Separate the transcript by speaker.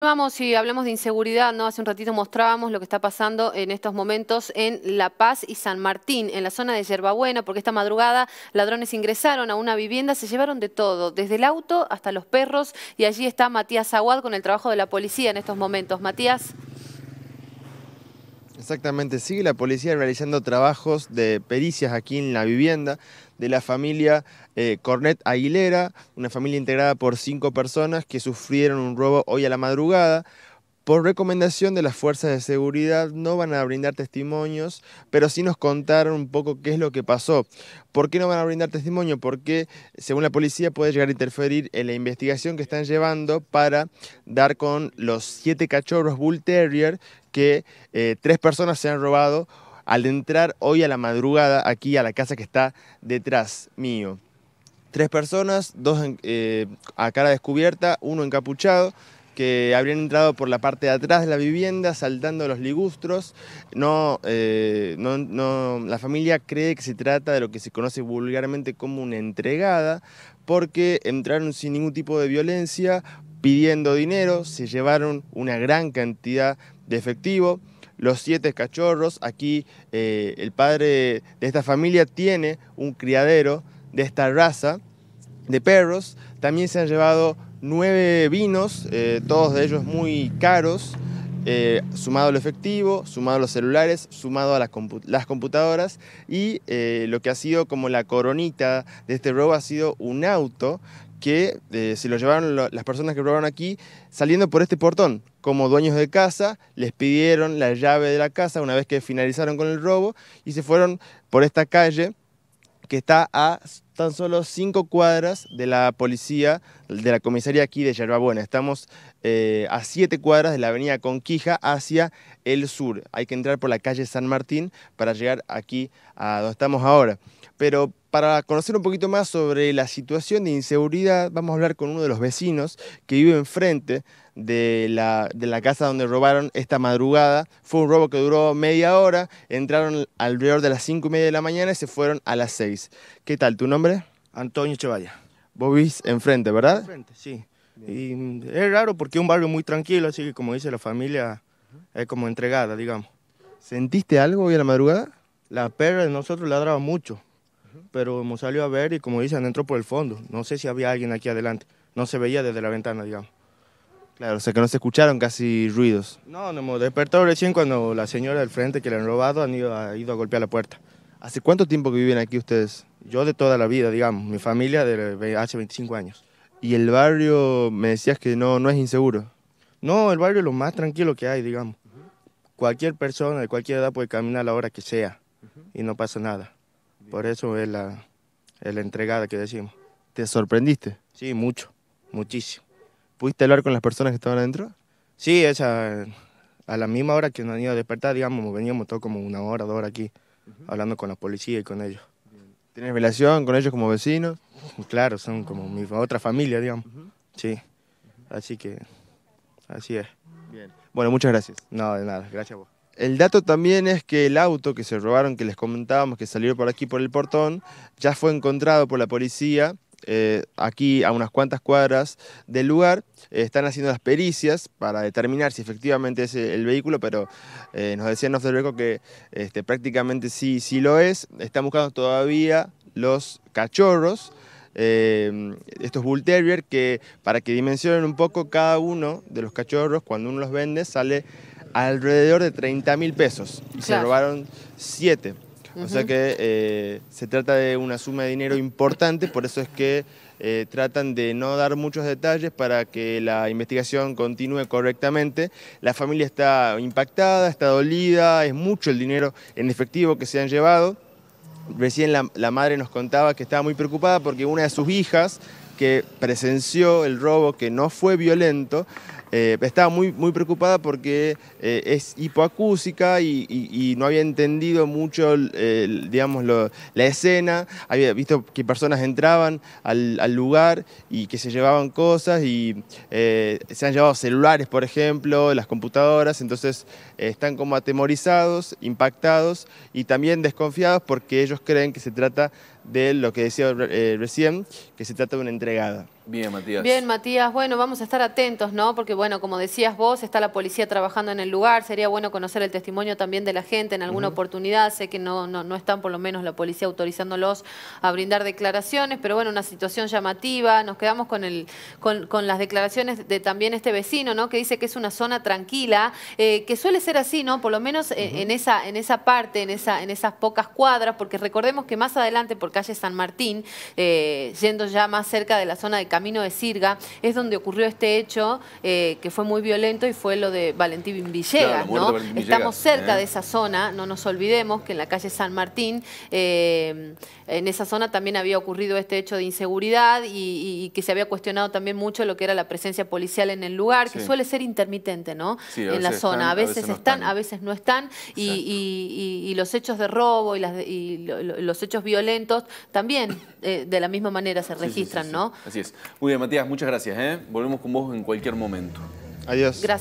Speaker 1: Vamos y hablamos de inseguridad, ¿no? Hace un ratito mostrábamos lo que está pasando en estos momentos en La Paz y San Martín, en la zona de Yerbabuena, porque esta madrugada ladrones ingresaron a una vivienda, se llevaron de todo, desde el auto hasta los perros, y allí está Matías Aguad con el trabajo de la policía en estos momentos. Matías.
Speaker 2: Exactamente, sigue la policía realizando trabajos de pericias aquí en la vivienda de la familia eh, Cornet Aguilera, una familia integrada por cinco personas que sufrieron un robo hoy a la madrugada. Por recomendación de las fuerzas de seguridad no van a brindar testimonios, pero sí nos contaron un poco qué es lo que pasó. ¿Por qué no van a brindar testimonio? Porque, según la policía, puede llegar a interferir en la investigación que están llevando para dar con los siete cachorros Bull Terrier que eh, tres personas se han robado al entrar hoy a la madrugada aquí a la casa que está detrás mío. Tres personas, dos eh, a cara descubierta, uno encapuchado que habrían entrado por la parte de atrás de la vivienda, saltando los ligustros. Eh, no, no, la familia cree que se trata de lo que se conoce vulgarmente como una entregada, porque entraron sin ningún tipo de violencia, pidiendo dinero, se llevaron una gran cantidad de efectivo. Los siete cachorros, aquí eh, el padre de esta familia tiene un criadero de esta raza de perros. También se han llevado nueve vinos, eh, todos de ellos muy caros, eh, sumado al efectivo, sumado a los celulares, sumado a las, computadoras y eh, lo que ha sido como la coronita de este robo ha sido un auto que se lo llevaron las personas que robaron aquí saliendo por este portón. Como dueños de casa, les pidieron la llave de la casa una vez que finalizaron con el robo y se fueron por esta calle que está a tan solo cinco cuadras de la policía, de la comisaría aquí de Yerbabuena. Estamos eh, a siete cuadras de la avenida Conquija hacia el sur. Hay que entrar por la calle San Martín para llegar aquí a donde estamos ahora. Pero para conocer un poquito más sobre la situación de inseguridad, vamos a hablar con uno de los vecinos que vive enfrente de la, casa donde robaron esta madrugada. Fue un robo que duró media hora, entraron alrededor de las cinco y media de la mañana y se fueron a las seis. ¿Qué tal? ¿Tu nombre? Antonio Chevalla. Vos enfrente, ¿verdad? Enfrente, sí. Y es raro porque es un barrio muy tranquilo, así que como dice la familia, es como entregada, digamos. ¿Sentiste algo hoy en la madrugada? La perra de nosotros ladraba mucho, pero hemos salió a ver y como dicen, entró por el fondo. No sé si había alguien aquí adelante. No se veía desde la ventana, digamos. Claro, o sea que no se escucharon casi ruidos. No, nos hemos despertado recién cuando la señora del frente que le han robado han ido, ha ido a golpear la puerta. ¿Hace cuánto tiempo que viven aquí ustedes? Yo de toda la vida, digamos, mi familia de hace 25 años. ¿Y el barrio me decías que no, no es inseguro? No, el barrio es lo más tranquilo que hay, digamos. Cualquier persona de cualquier edad puede caminar a la hora que sea y no pasa nada. Por eso es la, es la entregada que decimos. ¿Te sorprendiste? Sí, mucho, muchísimo. ¿Pudiste hablar con las personas que estaban adentro? Sí, esa, a la misma hora que nos han ido a despertar, digamos, veníamos todos como una hora, dos horas aquí, hablando con la policía y con ellos. ¿Tienes relación con ellos como vecinos? Claro, son como mi otra familia, digamos. Sí, así que, así es. Bien. Bueno, muchas gracias. No, de nada, gracias a vos. El dato también es que el auto que se robaron, que les comentábamos, que salió por aquí por el portón, ya fue encontrado por la policía eh, aquí a unas cuantas cuadras del lugar, eh, están haciendo las pericias para determinar si efectivamente es eh, el vehículo, pero nos decían los del que este, prácticamente sí, sí lo es. Están buscando todavía los cachorros. estos Bull Terrier, que para que dimensionen un poco, cada uno de los cachorros, cuando uno los vende, sale alrededor de 30 mil pesos. Y se robaron 7. O sea que eh, se trata de una suma de dinero importante, por eso es que eh, tratan de no dar muchos detalles para que la investigación continúe correctamente. La familia está impactada, está dolida, es mucho el dinero en efectivo que se han llevado. Recién la madre nos contaba que estaba muy preocupada porque una de sus hijas que presenció el robo que no fue violento, eh, estaba muy, muy preocupada porque eh, es hipoacúsica y, no había entendido mucho, digamos, la escena. Había visto que personas entraban al, al lugar y que se llevaban cosas y eh, se han llevado celulares, por ejemplo, las computadoras. Entonces están como atemorizados, impactados y también desconfiados porque ellos creen que se trata de lo que decía eh, recién, que se trata de una entregada. Bien, Matías. Bien,
Speaker 1: Matías. Bueno, vamos a estar atentos, ¿no? Porque, bueno, como decías vos, está la policía trabajando en el lugar. Sería bueno conocer el testimonio también de la gente en alguna oportunidad. Sé que no, no, están, por lo menos, la policía autorizándolos a brindar declaraciones, pero, bueno, una situación llamativa. Nos quedamos con, el, con, las declaraciones de también este vecino, ¿no? Que dice que es una zona tranquila, eh, que suele ser así, ¿no? Por lo menos eh, en, esa, en esa parte, en, esa, en esas pocas cuadras, porque recordemos que más adelante, porque calle San Martín, eh, yendo ya más cerca de la zona de Camino de Sirga, es donde ocurrió este hecho eh, que fue muy violento y fue lo de Valentín Villegas. ¿no? Estamos cerca ¿eh? de esa zona, no nos olvidemos que en la calle San Martín, en esa zona también había ocurrido este hecho de inseguridad y, que se había cuestionado también mucho lo que era la presencia policial en el lugar, que suele ser intermitente ¿no? en la zona. a veces, están, a veces no están y, los hechos de robo y, los hechos violentos también eh, de la misma manera se registran, ¿no?
Speaker 2: Así es. Muy bien, Matías, muchas gracias. ¿eh? Volvemos con vos en cualquier momento. Adiós. Gracias.